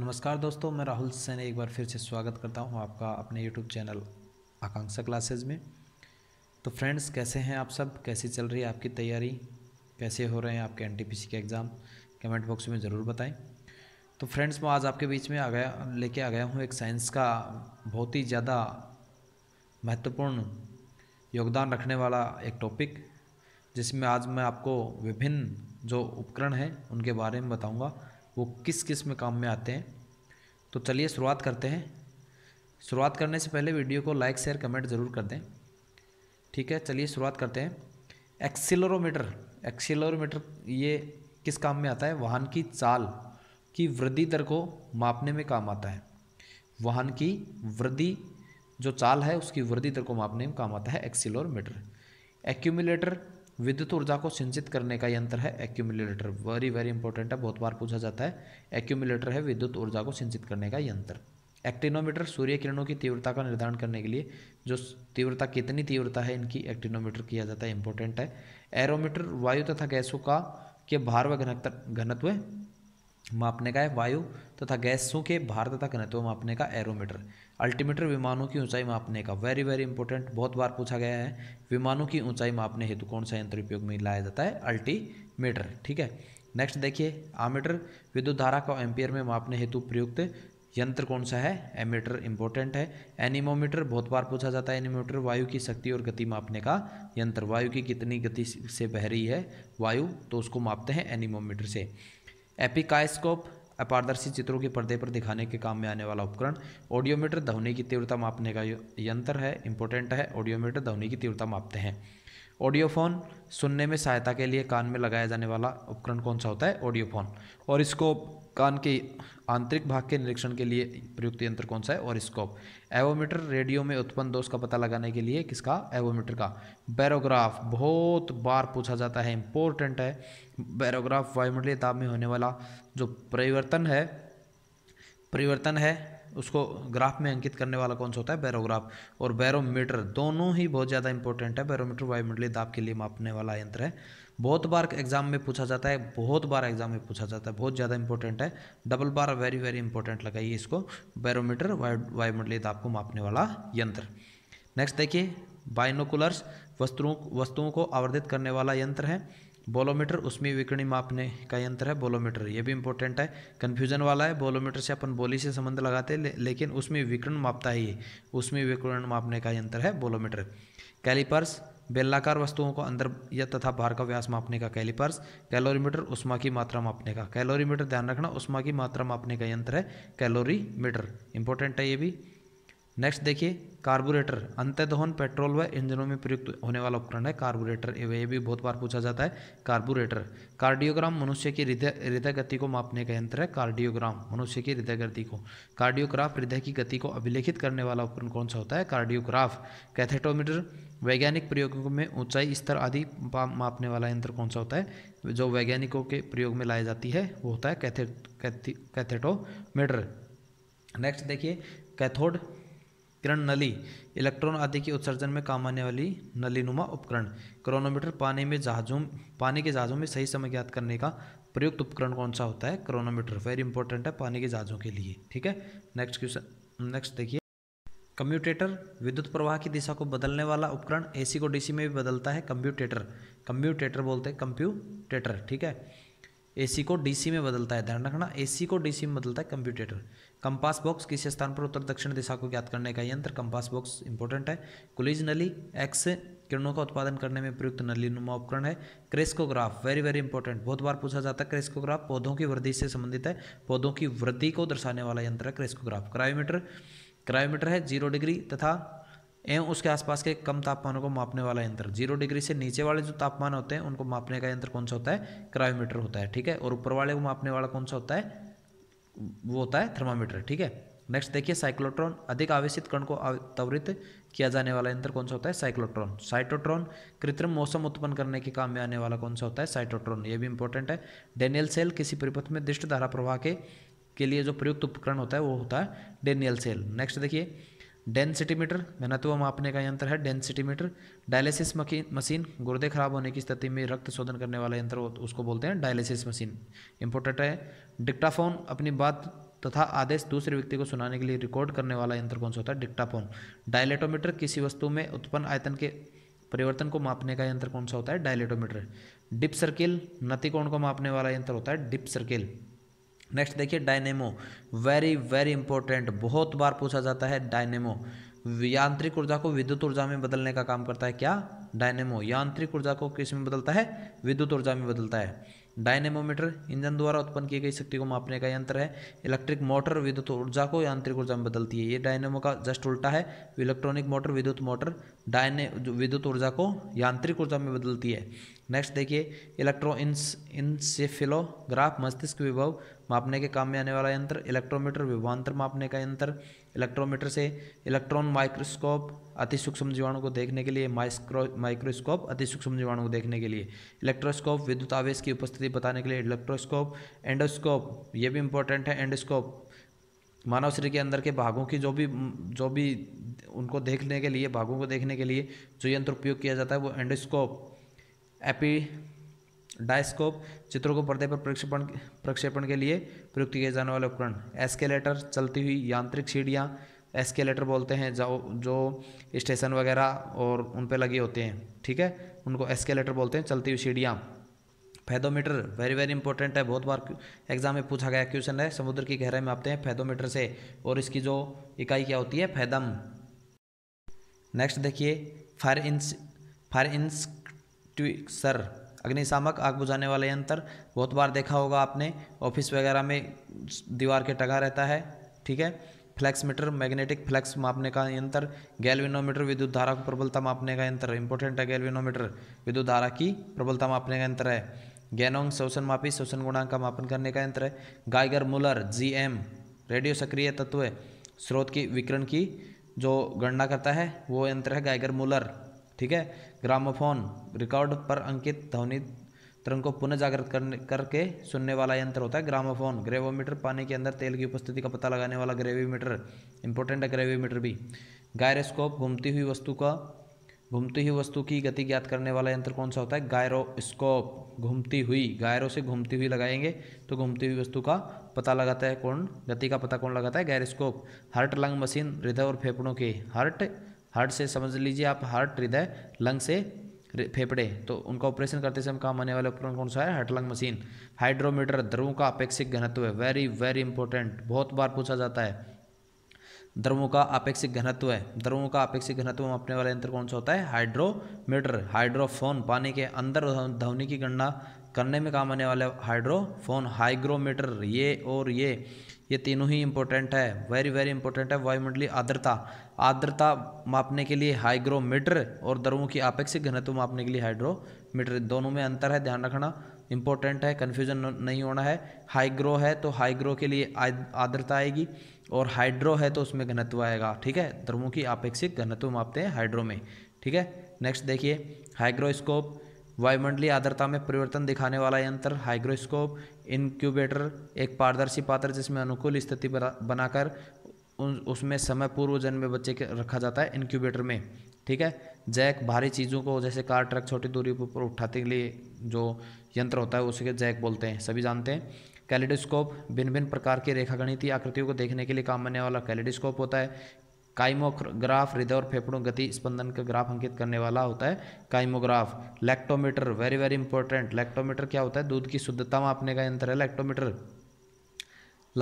नमस्कार दोस्तों मैं राहुल सैन एक बार फिर से स्वागत करता हूं आपका अपने यूट्यूब चैनल आकांक्षा क्लासेस में तो फ्रेंड्स कैसे हैं आप सब कैसी चल रही है आपकी तैयारी कैसे हो रहे हैं आपके एन के एग्ज़ाम कमेंट बॉक्स में ज़रूर बताएं तो फ्रेंड्स मैं आज आपके बीच में आ गया लेके आ गया हूँ एक साइंस का बहुत ही ज़्यादा महत्वपूर्ण योगदान रखने वाला एक टॉपिक जिसमें आज मैं आपको विभिन्न जो उपकरण हैं उनके बारे में बताऊँगा वो किस किस में काम में आते हैं तो चलिए शुरुआत करते हैं शुरुआत करने से पहले वीडियो को लाइक शेयर कमेंट ज़रूर कर दें ठीक है चलिए शुरुआत करते हैं एक्सीलरोमीटर एक्सीलरोमीटर ये किस काम में आता है वाहन की चाल की वृद्धि दर को मापने में काम आता है वाहन की वृद्धि जो चाल है उसकी वृद्धि दर को मापने में काम आता है एक्सीलोरोमीटर एक्यूमिलेटर विद्युत ऊर्जा को सिंचित करने का यंत्र है एक्यूमुलेटर वेरी वेरी इंपॉर्टेंट है बहुत बार पूछा जाता है एक्यूमुलेटर है विद्युत ऊर्जा को सिंचित करने का यंत्र एक्टिनोमीटर सूर्य किरणों की तीव्रता का निर्धारण करने के लिए जो तीव्रता कितनी तीव्रता है इनकी एक्टिनोमीटर किया जाता है इंपॉर्टेंट है एरोमीटर वायु तथा गैसों का के भार व घनत्व मापने का है वायु तथा गैसों के भार तथा घनत्व मापने का एरोमीटर अल्टीमीटर विमानों की ऊंचाई मापने का वेरी वेरी इंपॉर्टेंट बहुत बार पूछा गया है विमानों की ऊंचाई मापने हेतु कौन सा यंत्र उपयोग में लाया जाता है अल्टीमीटर ठीक है नेक्स्ट देखिए आमीटर विद्युत धारा को एम्पियर में मापने हेतु प्रयुक्त यंत्र कौन सा है एमीटर इंपॉर्टेंट है एनिमोमीटर बहुत बार पूछा जाता है एनिमोमीटर वायु की शक्ति और गति मापने का यंत्र वायु की कितनी गति से बह रही है वायु तो उसको मापते हैं एनिमोमीटर से एपिकाइस्कोप अपारदर्शी चित्रों के पर्दे पर दिखाने के काम में आने वाला उपकरण ऑडियोमीटर ध्वनि की तीव्रता मापने का यंत्र है इंपॉर्टेंट है ऑडियोमीटर ध्वनि की तीव्रता मापते हैं ऑडियोफोन सुनने में सहायता के लिए कान में लगाया जाने वाला उपकरण कौन सा होता है ऑडियोफोन और इसको कान के आंतरिक भाग के निरीक्षण के लिए प्रयुक्त यंत्र कौन सा है और स्कोप एवोमीटर रेडियो में उत्पन्न दोष का पता लगाने के लिए किसका एवोमीटर का बैरोग्राफ बहुत बार पूछा जाता है इंपॉर्टेंट है बैरोग्राफ वायुमंडलीय ताप में होने वाला जो परिवर्तन है परिवर्तन है उसको ग्राफ में अंकित करने वाला कौन सा होता है बैरोग्राफ और बैरोमीटर दोनों ही बहुत ज़्यादा इंपॉर्टेंट है बैरोमीटर वायुमंडलीय दाब के लिए मापने वाला यंत्र है बहुत बार एग्जाम में पूछा जाता है बहुत बार एग्जाम में पूछा जाता है बहुत ज़्यादा इंपॉर्टेंट है डबल बार वेरी वेरी इंपॉर्टेंट लगाइए इसको बैरोमीटर वायुमंडलीय दाब को मापने वाला यंत्र नेक्स्ट देखिए बाइनोकुलर्स वस्तुओं वस्तुओं को आवर्धित करने वाला यंत्र है बोलोमीटर उसमें विकरणी मापने का यंत्र है बोलोमीटर ये भी इंपॉर्टेंट है कन्फ्यूजन वाला है बोलोमीटर से अपन बोली से संबंध लगाते हैं ले, लेकिन उसमें विकरण मापता है उसमें विकरण मापने का यंत्र है बोलोमीटर कैलिपर्स बेलाकार वस्तुओं को अंदर या तथा बाहर का व्यास मापने का कैलिपर्स कैलोरीमीटर उष्मा की मात्रा मापने का कैलोरीमीटर ध्यान रखना उष्मा की मात्रा मापने का यंत्र है कैलोरीमीटर इंपॉर्टेंट है ये भी नेक्स्ट देखिए कार्बोरेटर अंतर्दहन पेट्रोल व इंजनों में प्रयुक्त होने वाला उपकरण है कार्बोरेटर ये भी बहुत बार पूछा जाता है कार्बोरेटर कार्डियोग्राम मनुष्य की हृदय हृदय गति को मापने का यंत्र है कार्डियोग्राम मनुष्य की हृदय गति को कार्डियोग्राफ हृदय की गति को अभिलेखित करने वाला उपकरण कौन सा होता है कार्डियोग्राफ कैथेटोमीटर वैज्ञानिक प्रयोगों में ऊंचाई स्तर आदि मापने वाला यंत्र कौन सा होता है जो वैज्ञानिकों के प्रयोग में लाई जाती है वो होता है कैथे कैथेटोमीटर नेक्स्ट देखिए कैथोड किरण नली इलेक्ट्रॉन आदि के उत्सर्जन में काम आने वाली नलीनुमा उपकरण क्रोनोमीटर पानी में जहाज़ों पानी के जहाज़ों में सही समय ज्ञात करने का प्रयुक्त उपकरण कौन सा होता है क्रोनोमीटर वेरी इंपॉर्टेंट है पानी के जहाज़ों के लिए ठीक है नेक्स्ट क्वेश्चन नेक्स्ट देखिए कम्प्यूटेटर विद्युत प्रवाह की दिशा को बदलने वाला उपकरण एसी को डीसी में भी बदलता है कम्प्यूटेटर कम्प्यूटेटर बोलते हैं कम्प्यूटेटर ठीक है एसी को डीसी में बदलता है ध्यान रखना एसी को डीसी में बदलता है कंप्यूटेटर कंपास बॉक्स किस स्थान पर उत्तर दक्षिण दिशा को ज्ञात करने का यंत्र कंपास बॉक्स इंपॉर्टेंट है कुलिज नली एक्स किरणों का उत्पादन करने में प्रयुक्त नली नुमा उपकरण है क्रेस्कोग्राफ वेरी वेरी इंपॉर्टेंट बहुत बार पूछा जाता है क्रेस्कोग्राफ पौधों की वृद्धि से संबंधित है पौधों की वृद्धि को दर्शाने वाला यंत्र है क्रेस्कोग्राफ क्रायोमीटर क्रायोमीटर है जीरो डिग्री तथा एवं उसके आसपास के कम तापमानों को मापने वाला यंत्र जीरो डिग्री से नीचे वाले जो तापमान होते हैं उनको मापने का यंत्र कौन सा होता है क्रायोमीटर होता है ठीक है और ऊपर वाले को मापने वाला कौन सा होता है वो होता है थर्मामीटर ठीक है नेक्स्ट देखिए साइक्लोट्रॉन अधिक आवेशित कण को त्वरित किया जाने वाला यंत्र कौन सा होता है साइक्लोट्रॉन साइटोट्रॉन कृत्रिम मौसम उत्पन्न करने के काम में आने वाला कौन सा होता है साइटोट्रॉन ये भी इंपॉर्टेंट है डेनियल सेल किसी परिपथ में दृष्ट धारा प्रवाह के के लिए जो प्रयुक्त उपकरण होता है वो होता है डेनियल सेल नेक्स्ट देखिए डेंसिटी मीटर घनत्व मापने का यंत्र है डेंसिटी मीटर डायलिसिस मशीन गुर्दे खराब होने की स्थिति में रक्त शोधन करने वाला यंत्र उसको बोलते हैं डायलिसिस मशीन इंपोर्टेंट है डिक्टाफोन अपनी बात तथा आदेश दूसरे व्यक्ति को सुनाने के लिए रिकॉर्ड करने वाला यंत्र कौन सा होता है डिक्टाफोन डायलेटोमीटर किसी वस्तु में उत्पन्न आयतन के परिवर्तन को मापने का यंत्र कौन सा होता है डायलेटोमीटर डिप सर्किल नतिकोण को मापने वाला यंत्र होता है डिप सर्किल नेक्स्ट देखिए डायनेमो वेरी वेरी इंपॉर्टेंट बहुत बार पूछा जाता है डायनेमो यांत्रिक ऊर्जा को विद्युत ऊर्जा में बदलने का काम करता है क्या डायनेमो यांत्रिक ऊर्जा को किस में बदलता है विद्युत ऊर्जा में बदलता है डायनेमोमीटर इंजन द्वारा उत्पन्न की गई शक्ति को मापने का यंत्र है इलेक्ट्रिक मोटर विद्युत ऊर्जा को यांत्रिक ऊर्जा में बदलती है ये डायनेमो का जस्ट उल्टा है इलेक्ट्रॉनिक मोटर विद्युत मोटर डायने विद्युत ऊर्जा को यांत्रिक ऊर्जा में बदलती है नेक्स्ट देखिए इलेक्ट्रो इंसेफिलोग्राफ मस्तिष्क विभव मापने के काम में आने वाला यंत्र इलेक्ट्रोमीटर विभवान्तर मापने का यंत्र इलेक्ट्रोमीटर से इलेक्ट्रॉन माइक्रोस्कोप अति सूक्ष्म जीवाणु को देखने के लिए माइक्रो माइक्रोस्कोप अति सूक्ष्म जीवाणु को देखने के लिए इलेक्ट्रोस्कोप विद्युत आवेश की उपस्थिति बताने के लिए इलेक्ट्रोस्कोप एंडोस्कोप ये भी इंपॉर्टेंट है एंडोस्कोप मानव शरीर के अंदर के भागों की जो भी जो भी उनको देखने के लिए भागों को देखने के लिए जो यंत्र उपयोग किया जाता है वो एंडोस्कोप एपी डाइस्कोप चित्रों को पर्दे पर प्रक्षेपण प्रक्षेपण के लिए प्रयुक्त किए जाने वाले उपकरण एस्केलेटर चलती हुई यांत्रिक सीढ़ियाँ एस्केलेटर बोलते हैं जो जो स्टेशन वगैरह और उन पर लगे होते हैं ठीक है उनको एस्केलेटर बोलते हैं चलती हुई सीढ़ियाँ फैदोमीटर वेरी वेरी इंपॉर्टेंट है बहुत बार एग्जाम में पूछा गया क्वेश्चन है समुद्र की गहराई में आते हैं फैदोमीटर से और इसकी जो इकाई क्या होती है फैदम नेक्स्ट देखिए फायर इंस फायर इंस एक्सटिंक्सर अग्निशामक आग बुझाने वाला यंत्र बहुत बार देखा होगा आपने ऑफिस वगैरह में दीवार के टगा रहता है ठीक है फ्लैक्स मीटर मैग्नेटिक फ्लैक्स मापने का यंत्र गैल्विनोमीटर विद्युत धारा को प्रबलता मापने का यंत्र इंपॉर्टेंट है गैल्विनोमीटर विद्युत धारा की प्रबलता मापने का यंत्र है गैनोंग शोषण मापी शोषण गुणांक का मापन करने का यंत्र है Geiger Muller G M radio सक्रिय तत्व स्रोत की विकिरण की जो गणना करता है वो यंत्र है गाइगर मुलर ठीक है ग्रामोफोन रिकॉर्ड पर अंकित ध्वनि तरंग को पुनः जागृत करने करके सुनने वाला यंत्र होता है ग्रामोफोन ग्रेवोमीटर पानी के अंदर तेल की उपस्थिति का पता लगाने वाला ग्रेवीमीटर इंपॉर्टेंट है ग्रेवीमीटर भी गायरोस्कोप घूमती हुई वस्तु का घूमती हुई वस्तु की गति ज्ञात करने वाला यंत्र कौन सा होता है गायरोस्कोप घूमती हुई गायरो से घूमती हुई लगाएंगे तो घूमती हुई वस्तु का पता लगाता है कौन गति का पता कौन लगाता है गायरोस्कोप हार्ट लंग मशीन हृदय और फेफड़ों के हार्ट हार्ट से समझ लीजिए आप हार्ट हृदय लंग से फेफड़े तो उनका ऑपरेशन करते समय काम आने वाला उपकरण कौन सा है लंग मशीन हाइड्रोमीटर द्रवों का अपेक्षिक घनत्व है वेरी वेरी इंपॉर्टेंट बहुत बार पूछा जाता है द्रवों का अपेक्षिक घनत्व है द्रवों का अपेक्षिक घनत्व मापने वाला यंत्र कौन सा होता है हाइड्रोमीटर हाइड्रोफोन पानी के अंदर ध्वनि की गणना करने में काम आने वाला हाइड्रोफोन हाइग्रोमीटर ये और ये ये तीनों ही इंपॉर्टेंट है वेरी वेरी इंपॉर्टेंट है वायुमंडलीय आर्द्रता आर्द्रता मापने के लिए हाइग्रोमीटर और दरों की आपेक्षिक घनत्व मापने के लिए हाइड्रोमीटर दोनों में अंतर है ध्यान रखना इंपॉर्टेंट है कन्फ्यूजन नहीं होना है हाइग्रो है तो हाइग्रो के लिए आर्द्रता आएगी और हाइड्रो है तो उसमें घनत्व आएगा ठीक है द्रवों की आपेक्षिक घनत्व मापते हैं हाइड्रो में ठीक है नेक्स्ट देखिए हाइग्रोस्कोप वायुमंडलीय आर्द्रता में परिवर्तन दिखाने वाला यंत्र हाइग्रोस्कोप इनक्यूबेटर एक पारदर्शी पात्र जिसमें अनुकूल स्थिति बनाकर उसमें समय पूर्व जन्मे बच्चे के रखा जाता है इनक्यूबेटर में ठीक है जैक भारी चीज़ों को जैसे कार ट्रक छोटी दूरी पर उठाते के लिए जो यंत्र होता है उसके जैक बोलते हैं सभी जानते हैं कैलिडोस्कोप भिन्न भिन्न प्रकार के रेखागणितीय आकृतियों को देखने के लिए काम आने वाला कैलिडोस्कोप होता है काइमोग्राफ हृदय और फेफड़ों गति स्पंदन का ग्राफ अंकित करने वाला होता है kymograph lactometer very very important lactometer क्या होता है दूध की शुद्धता मापने का यंत्र है लैक्टोमीटर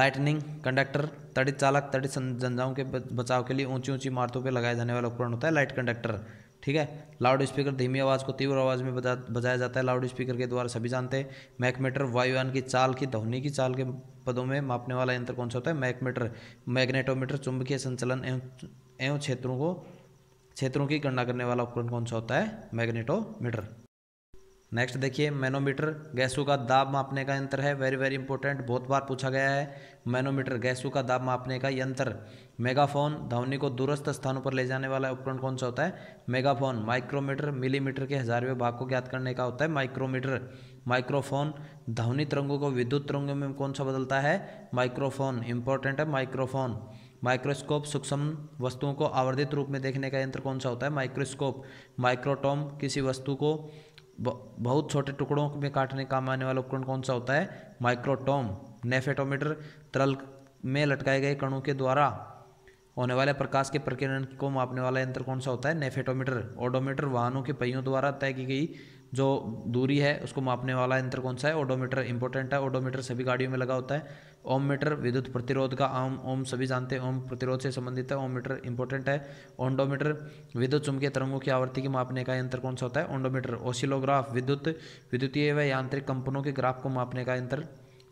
लाइटनिंग कंडक्टर तड़ित चालक तड़ित जनजाओं के बचाव के लिए ऊंची ऊंची इमारतों पर लगाए जाने वाला उपकरण होता है लाइट कंडक्टर ठीक है लाउड स्पीकर धीमी आवाज़ को तीव्र आवाज़ में बजा बजाया जाता है लाउड स्पीकर के द्वारा सभी जानते हैं मैकमीटर वायुयान की चाल की ध्वनि की चाल के पदों में मापने वाला यंत्र कौन सा होता है मैकमीटर मैग्नेटोमीटर चुंबकीय संचलन एवं एवं क्षेत्रों को क्षेत्रों की गणना करने वाला उपकरण कौन सा होता है मैग्नेटोमीटर नेक्स्ट देखिए मैनोमीटर गैसों का दाब मापने का यंत्र है वेरी वेरी इंपॉर्टेंट बहुत बार पूछा गया है मैनोमीटर गैसों का दाब मापने का यंत्र मेगाफोन ध्वनि को दूरस्थ स्थानों पर ले जाने वाला उपकरण कौन सा होता है मेगाफोन माइक्रोमीटर मिलीमीटर के हजारवें भाग को ज्ञात करने का होता है माइक्रोमीटर माइक्रोफोन ध्वनि तरंगों को विद्युत तरंगों में कौन सा बदलता है माइक्रोफोन इंपॉर्टेंट है माइक्रोफोन माइक्रोस्कोप सूक्ष्म वस्तुओं को आवर्धित रूप में देखने का यंत्र कौन सा होता है माइक्रोस्कोप माइक्रोटोम किसी वस्तु को बहुत छोटे टुकड़ों में काटने काम आने वाला उपकरण कौन सा होता है माइक्रोटोम नेफेटोमीटर तरल में लटकाए गए कणों के द्वारा होने वाले प्रकाश के प्रकीर्णन को मापने वाला यंत्र कौन सा होता है नेफेटोमीटर ओडोमीटर वाहनों के पहियों द्वारा तय की गई जो दूरी है उसको मापने वाला यंत्र कौन सा है ओडोमीटर इंपॉर्टेंट है ओडोमीटर सभी गाड़ियों में लगा होता है ओम मीटर विद्युत प्रतिरोध का आम ओम सभी जानते हैं ओम प्रतिरोध से संबंधित है ओम मीटर इंपॉर्टेंट है ओंडोमीटर विद्युत चुंबकीय तरंगों की आवृत्ति की मापने का यंत्र कौन सा होता है ओंडोमीटर ओसिलोग्राफ विद्युत विद्युतीय व यांत्रिक कंपनों के ग्राफ को मापने का यंत्र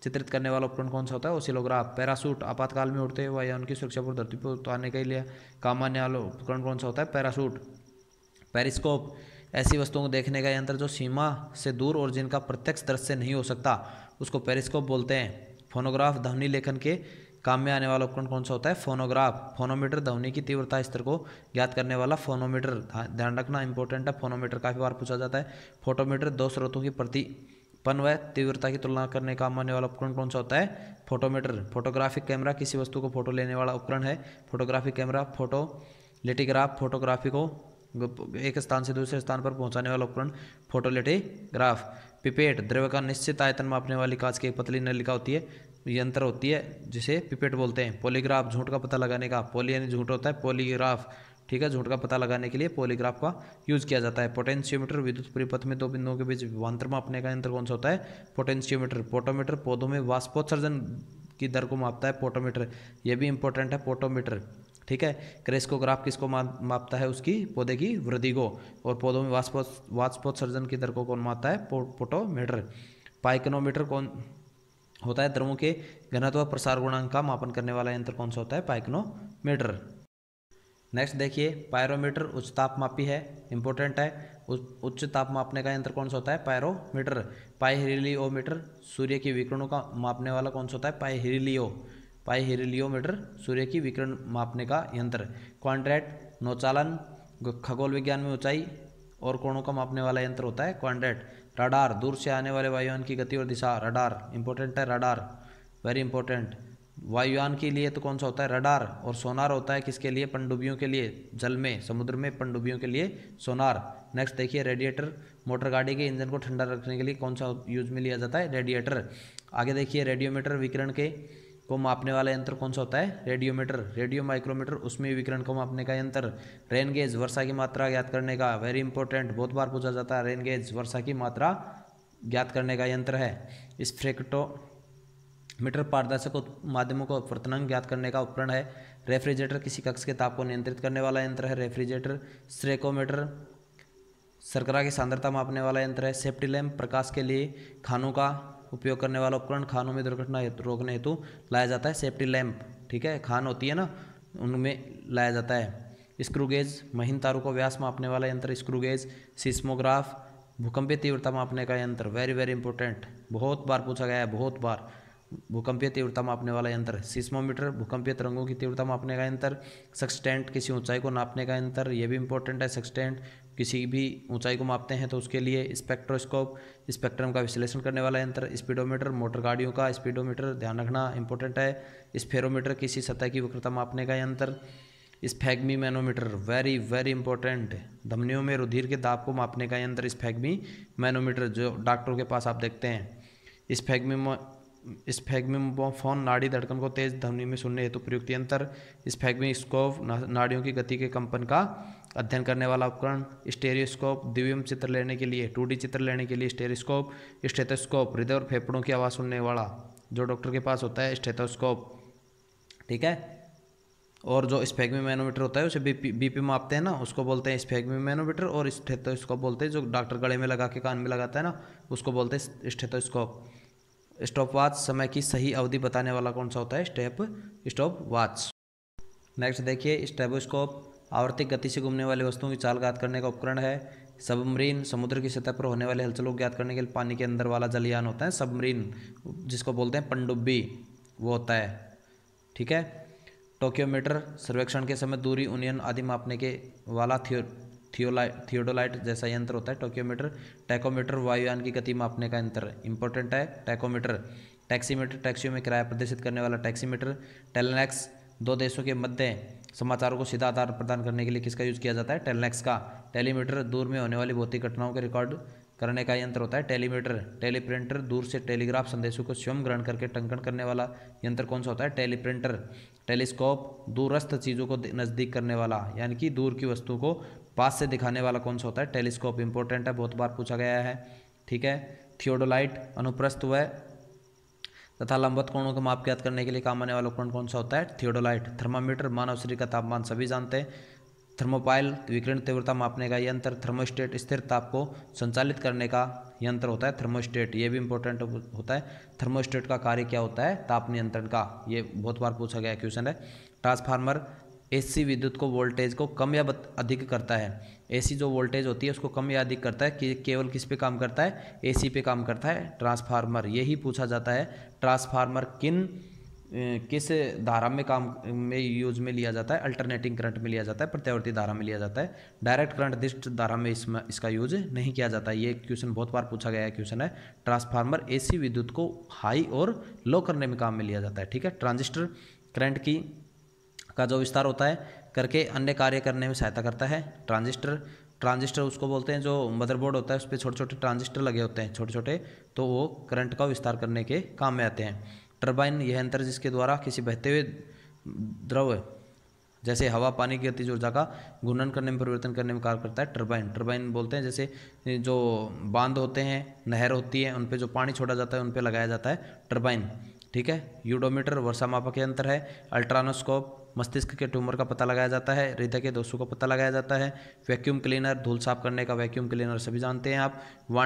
चित्रित करने वाला उपकरण कौन सा होता है ओसिलोग्राफ पैरासूट आपातकाल में उठते हुए या उनकी सुरक्षा पर धरती पर उतारने के लिए काम आने वाला उपकरण कौन सा होता है पैरासूट पेरिस्कोप ऐसी वस्तुओं को देखने का यंत्र जो सीमा से दूर और जिनका प्रत्यक्ष दृश्य नहीं हो सकता उसको पेरिस्कोप बोलते हैं फोनोग्राफ ध्वनि लेखन के काम में आने वाला उपकरण कौन सा होता है फोनोग्राफ फोनोमीटर ध्वनि की तीव्रता स्तर को ज्ञात करने वाला फोनोमीटर ध्यान रखना इंपॉर्टेंट है फोनोमीटर काफ़ी बार पूछा जाता है फोटोमीटर दो स्रोतों की प्रति पन व तीव्रता की तुलना करने का मानने वाला उपकरण कौन सा होता है फोटोमीटर फोटोग्राफिक कैमरा किसी वस्तु को फोटो लेने वाला उपकरण है photographic camera photo lithograph photography को एक स्थान से दूसरे स्थान पर पहुंचाने वाला उपकरण फोटोलेटीग्राफ पिपेट द्रव्य का निश्चित आयतन मापने वाली कांच की एक पतली नलिका होती है यंत्र होती है जिसे पिपेट बोलते हैं पोलीग्राफ झूठ का पता लगाने का पोली यानी झूठ होता है पोलीग्राफ ठीक है झूठ का पता लगाने के लिए पोलीग्राफ का यूज किया जाता है पोटेंशियोमीटर विद्युत परिपथ में दो बिंदुओं के बीच विभांतर मापने का यंत्र कौन सा होता है पोटेंशियोमीटर पोटोमीटर पौधों में वाष्पोत्सर्जन की दर को मापता है पोटोमीटर यह भी इंपॉर्टेंट है पोटोमीटर ठीक है क्रेस्कोग्राफ किसको मापता है उसकी पौधे की वृद्धि को और पौधों में वाष्पो वाष्पोत्सर्जन की दर को कौन मापता है पोटोमीटर पाइकनोमीटर कौन होता है द्रवों के घनत्व प्रसार गुणांक का मापन करने वाला यंत्र कौन सा होता है पाइकनोमीटर नेक्स्ट देखिए पायरोमीटर उच्च तापमापी है इंपॉर्टेंट है उच्च ताप मापने का यंत्र कौन सा होता है पायरोमीटर पायरिलियोमीटर सूर्य के विकिरणों का मापने वाला कौन सा होता है पायरिलियो पाई हेरिलियोमीटर सूर्य की विकिरण मापने का यंत्र क्वांड्रेट नौचालन खगोल विज्ञान में ऊंचाई और कोणों का मापने वाला यंत्र होता है क्वांड्रेट रडार दूर से आने वाले वायुयान की गति और दिशा रडार इंपॉर्टेंट है रडार वेरी इंपॉर्टेंट वायुयान के लिए तो कौन सा होता है रडार और सोनार होता है किसके लिए पनडुब्बियों के लिए जल में समुद्र में पनडुब्बियों के लिए सोनार नेक्स्ट देखिए रेडिएटर मोटर गाड़ी के इंजन को ठंडा रखने के लिए कौन सा यूज में लिया जाता है रेडिएटर आगे देखिए रेडियोमीटर विकिरण के को मापने वाला यंत्र कौन सा होता है रेडियोमीटर रेडियो माइक्रोमीटर उसमें विकिरण को मापने का यंत्र रेन गेज वर्षा की मात्रा ज्ञात करने का वेरी इंपॉर्टेंट बहुत बार पूछा जाता है रेन गेज वर्षा की मात्रा ज्ञात करने का यंत्र है इस फ्रेक्टो मीटर पारदर्शक माध्यमों को प्रतनांग ज्ञात करने का उपकरण है रेफ्रिजरेटर किसी कक्ष के ताप को नियंत्रित करने वाला यंत्र है रेफ्रिजरेटर स्ट्रेकोमीटर शर्करा की सांद्रता मापने वाला यंत्र है सेफ्टी लैम्प प्रकाश के लिए खानों का उपयोग करने वाला उपकरण खानों में दुर्घटना हेतु रोकने हेतु लाया जाता है सेफ्टी लैंप ठीक है खान होती है ना उनमें लाया जाता है स्क्रूगेज महीन तारों को व्यास मापने वाला यंत्र स्क्रूगेज सिस्मोग्राफ भूकंपीय तीव्रता मापने का यंत्र वेरी वेरी इंपॉर्टेंट बहुत बार पूछा गया है बहुत बार भूकंपीय तीव्रता मापने वाला यंत्र सिस्मोमीटर भूकंपीय तरंगों की तीव्रता मापने का यंत्र सक्सटेंट किसी ऊंचाई को नापने का यंत्र ये भी इंपॉर्टेंट है सक्सटेंट किसी भी ऊंचाई को मापते हैं तो उसके लिए स्पेक्ट्रोस्कोप स्पेक्ट्रम का विश्लेषण करने वाला यंत्र स्पीडोमीटर मोटर गाड़ियों का स्पीडोमीटर ध्यान रखना इंपॉर्टेंट है स्फेरोमीटर किसी सतह की वक्रता मापने का यंत्र sphygmomanometer very very important धमनियों में रुधिर के दाब को मापने का यंत्र स्फैग्मी मैनोमीटर जो डॉक्टरों के पास आप देखते हैं स्फैग्मी फोन नाड़ी धड़कन को तेज ध्वनि में सुनने हेतु प्रयुक्त यंत्र स्फेगमी स्कोप नाड़ियों की गति के कंपन का अध्ययन करने वाला उपकरण स्टेरियोस्कोप दिव्यम चित्र लेने के लिए टू चित्र लेने के लिए स्टेरियोस्कोप स्टेथोस्कोप हृदय और फेफड़ों की आवाज़ सुनने वाला जो डॉक्टर के पास होता है स्टेथोस्कोप ठीक है और जो स्फेगमी मैनोमीटर होता है उसे बीपी बीपी मापते हैं ना उसको बोलते हैं स्फेगमी मैनोमीटर और स्टेथोस्कोप बोलते हैं जो डॉक्टर गले में लगा के कान में लगाता है ना उसको बोलते हैं स्टेथोस्कोप स्टॉप वॉच समय की सही अवधि बताने वाला कौन सा होता है स्टेप स्टॉप वॉच नेक्स्ट देखिए स्टेबोस्कोप आवर्तिक गति से घूमने वाली वस्तुओं की चाल ज्ञात करने का उपकरण है सबमरीन समुद्र की सतह पर होने वाले हलचलों को ज्ञात करने के लिए पानी के अंदर वाला जलयान होता है सबमरीन जिसको बोलते हैं पंडुब्बी वो होता है ठीक है टोक्योमीटर सर्वेक्षण के समय दूरी उन्नयन आदि मापने के वाला थियोलाइट थियोडोलाइट जैसा यंत्र होता है टोक्योमीटर टैकोमीटर वायुयान की गति मापने का यंत्र इंपॉर्टेंट है टैकोमीटर टैक्सीमीटर टैक्सियों में किराया प्रदर्शित करने वाला टैक्सीमीटर टेलनेक्स दो देशों के मध्य समाचारों को सीधा आधार प्रदान करने के लिए किसका यूज़ किया जाता है टेलनेक्स का टेलीमीटर दूर में होने वाली भौतिक घटनाओं के रिकॉर्ड करने का यंत्र होता है टेलीमीटर टेलीप्रिंटर दूर से टेलीग्राफ संदेशों को स्वयं ग्रहण करके टंकन करने वाला यंत्र कौन सा होता है टेलीप्रिंटर टेलीस्कोप दूरस्थ चीज़ों को नज़दीक करने वाला यानी कि दूर की वस्तुओं को पास से दिखाने वाला कौन सा होता है टेलीस्कोप इंपॉर्टेंट है बहुत बार पूछा गया है ठीक है थियोडोलाइट अनुप्रस्थ हुआ तथा लंबत कोणों का माप ज्ञात करने के लिए काम आने वाला उपकरण कौन सा होता है थियोडोलाइट थर्मामीटर मानव शरीर का तापमान सभी जानते हैं थर्मोपाइल विकिरण तीव्रता मापने का यंत्र थर्मोस्टेट स्थिर ताप को संचालित करने का यंत्र होता है थर्मोस्टेट ये भी इंपॉर्टेंट होता है थर्मोस्टेट का कार्य क्या होता है ताप नियंत्रण का ये बहुत बार पूछा गया क्वेश्चन है ट्रांसफार्मर एसी विद्युत को वोल्टेज को कम या अधिक करता है एसी जो वोल्टेज होती है उसको कम या अधिक करता है कि केवल किस पे काम करता है एसी पे काम करता है ट्रांसफार्मर यही पूछा जाता है ट्रांसफार्मर किन किस धारा में काम में यूज में लिया जाता है अल्टरनेटिंग करंट में लिया जाता है प्रत्यावर्ती धारा में लिया जाता है डायरेक्ट करंट दिष्ट धारा में इसमें इसका यूज नहीं किया जाता है ये क्वेश्चन बहुत बार पूछा गया क्वेश्चन है ट्रांसफार्मर एसी विद्युत को हाई और लो करने में काम में लिया जाता है ठीक है ट्रांजिस्टर करंट की का जो विस्तार होता है करके अन्य कार्य करने में सहायता करता है ट्रांजिस्टर ट्रांजिस्टर उसको बोलते हैं जो मदरबोर्ड होता है उस पर छोटे छोटे ट्रांजिस्टर लगे होते हैं छोटे छोटे तो वो करंट का विस्तार करने के काम में आते हैं टर्बाइन यह अंतर जिसके द्वारा किसी बहते हुए द्रव जैसे हवा पानी की गतिज ऊर्जा का घूर्णन करने में परिवर्तन करने में कार्य करता है टर्बाइन टर्बाइन बोलते हैं जैसे जो बांध होते हैं नहर होती है उन पर जो पानी छोड़ा जाता है उन पर लगाया जाता है टर्बाइन ठीक है यूडोमीटर वर्षा मापक यंत्र है अल्ट्रानोस्कोप मस्तिष्क के ट्यूमर का पता लगाया जाता है हृदय के दोषों का पता लगाया जाता है वैक्यूम क्लीनर धूल साफ करने का वैक्यूम क्लीनर सभी जानते हैं आप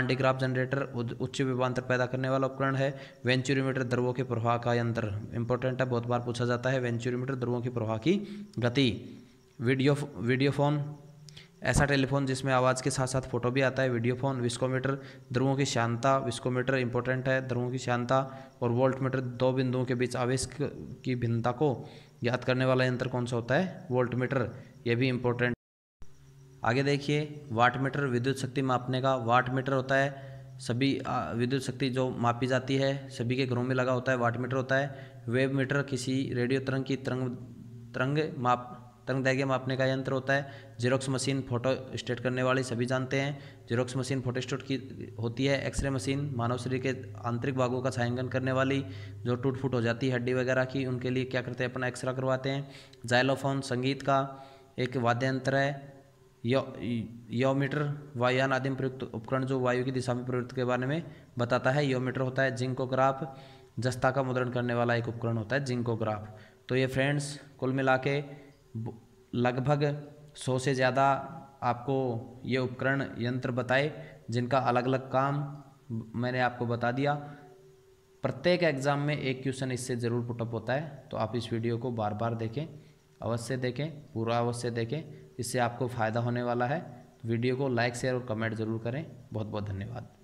डिग्राफ जनरेटर उच्च विभांतर पैदा करने वाला उपकरण है वेंचुरीमीटर द्रवों के प्रवाह का यंत्र इंपॉर्टेंट है बहुत बार पूछा जाता है वेंचुरीमीटर द्रवों के प्रवाह की गति वीडियो वीडियोफोन ऐसा टेलीफोन जिसमें आवाज़ के साथ साथ फोटो भी आता है वीडियो फोन विस्कोमीटर ध्रुवों की शांता विस्कोमीटर इंपॉर्टेंट है ध्रुवों की शांता और वोल्ट मीटर दो बिंदुओं के बीच आवेश की भिन्नता को याद करने वाला यंत्र कौन सा होता है वोल्ट मीटर यह भी इम्पोर्टेंट आगे देखिए वाट मीटर विद्युत शक्ति मापने का वाट मीटर होता है सभी विद्युत शक्ति जो मापी जाती है सभी के घरों में लगा होता है वाट मीटर होता है वेब मीटर किसी रेडियो तरंग की तरंग तरंग माप तरंग दैर्घ्य मापने का यंत्र होता है जेरोक्स मशीन फोटो स्टेट करने वाली सभी जानते हैं जेरोक्स मशीन फोटो स्टेट की होती है एक्सरे मशीन मानव शरीर के आंतरिक भागों का छायांकन करने वाली जो टूट फूट हो जाती है हड्डी वगैरह की उनके लिए क्या करते हैं अपना एक्सरा करवाते हैं जाइलोफोन संगीत का एक वाद्य यंत्र है यो योमीटर वायुयान आदि प्रयुक्त उपकरण जो वायु की दिशा में प्रवृत्ति के बारे में बताता है योमीटर होता है जिंकोग्राफ जस्ता का मुद्रण करने वाला एक उपकरण होता है जिंकोग्राफ तो ये फ्रेंड्स कुल मिला के लगभग सौ से ज़्यादा आपको ये उपकरण यंत्र बताए जिनका अलग अलग काम मैंने आपको बता दिया प्रत्येक एग्ज़ाम में एक क्वेश्चन इससे ज़रूर पुटअप होता है तो आप इस वीडियो को बार बार देखें अवश्य देखें पूरा अवश्य देखें इससे आपको फ़ायदा होने वाला है वीडियो को लाइक शेयर और कमेंट ज़रूर करें बहुत बहुत धन्यवाद